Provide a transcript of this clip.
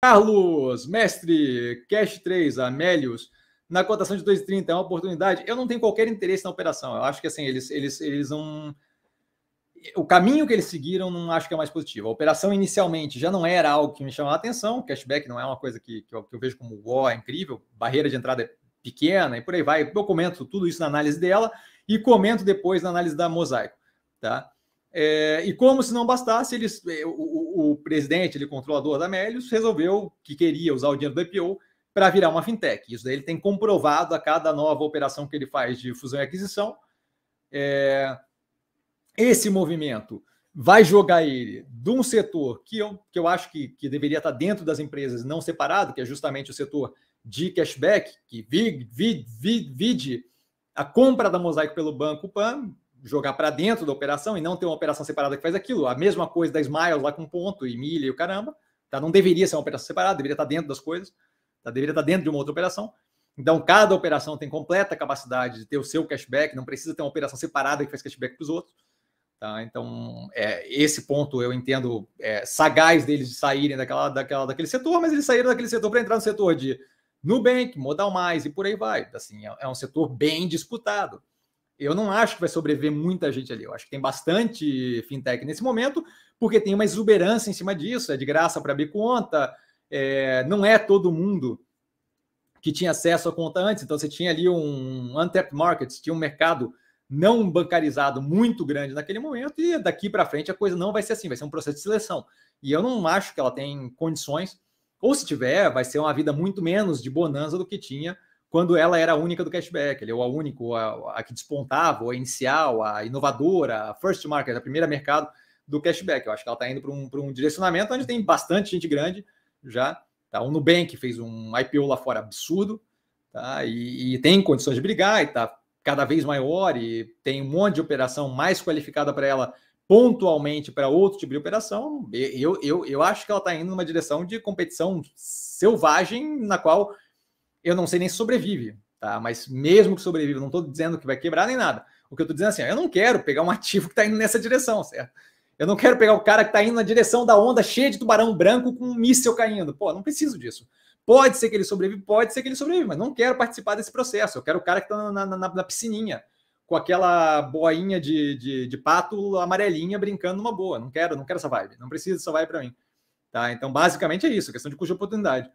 Carlos, mestre, Cash 3, Amélios, na cotação de 2,30 é uma oportunidade. Eu não tenho qualquer interesse na operação. Eu acho que assim, eles, eles, eles não. O caminho que eles seguiram não acho que é mais positivo. A operação inicialmente já não era algo que me chamava a atenção. Cashback não é uma coisa que, que, eu, que eu vejo como ó, é incrível. Barreira de entrada é pequena e por aí vai. Eu comento tudo isso na análise dela e comento depois na análise da Mosaico. Tá? É, e como se não bastasse, eles, é, o, o presidente, ele controlador da Melius, resolveu que queria usar o dinheiro do IPO para virar uma fintech. Isso daí ele tem comprovado a cada nova operação que ele faz de fusão e aquisição. É... Esse movimento vai jogar ele de um setor que eu, que eu acho que, que deveria estar dentro das empresas, não separado, que é justamente o setor de cashback, que vide, a compra da Mosaico pelo Banco Pan, jogar para dentro da operação e não ter uma operação separada que faz aquilo. A mesma coisa da Smiles lá com ponto e milha e o caramba. Tá? Não deveria ser uma operação separada, deveria estar tá dentro das coisas, tá? deveria estar tá dentro de uma outra operação. Então, cada operação tem completa capacidade de ter o seu cashback, não precisa ter uma operação separada que faz cashback para os outros. Tá? Então, é, esse ponto eu entendo é, sagaz deles de saírem daquela, daquela, daquele setor, mas eles saíram daquele setor para entrar no setor de Nubank, Modal Mais e por aí vai. Assim, é, é um setor bem disputado. Eu não acho que vai sobreviver muita gente ali. Eu acho que tem bastante fintech nesse momento, porque tem uma exuberância em cima disso. É de graça para abrir conta. É, não é todo mundo que tinha acesso à conta antes. Então, você tinha ali um untapped market, tinha um mercado não bancarizado muito grande naquele momento. E daqui para frente a coisa não vai ser assim. Vai ser um processo de seleção. E eu não acho que ela tem condições. Ou se tiver, vai ser uma vida muito menos de bonança do que tinha quando ela era a única do cashback, ele é o único, a, a, que despontava, a inicial, a inovadora, a first market, a primeira mercado do cashback. Eu acho que ela está indo para um, um direcionamento onde tem bastante gente grande já. Tá? O Nubank fez um IPO lá fora absurdo, tá? e, e tem condições de brigar, e está cada vez maior, e tem um monte de operação mais qualificada para ela pontualmente para outro tipo de operação. Eu, eu, eu acho que ela está indo numa direção de competição selvagem, na qual eu não sei nem se sobrevive, tá? Mas mesmo que sobreviva, não estou dizendo que vai quebrar nem nada. O que eu estou dizendo é assim, eu não quero pegar um ativo que está indo nessa direção, certo? Eu não quero pegar o cara que está indo na direção da onda cheia de tubarão branco com um míssil caindo. Pô, não preciso disso. Pode ser que ele sobreviva, pode ser que ele sobreviva, mas não quero participar desse processo. Eu quero o cara que está na, na, na, piscininha, com aquela boinha de, de, de, pato amarelinha brincando numa boa. Não quero, não quero essa vibe. Não precisa dessa vibe para mim. Tá? Então, basicamente é isso, questão de custo de oportunidade.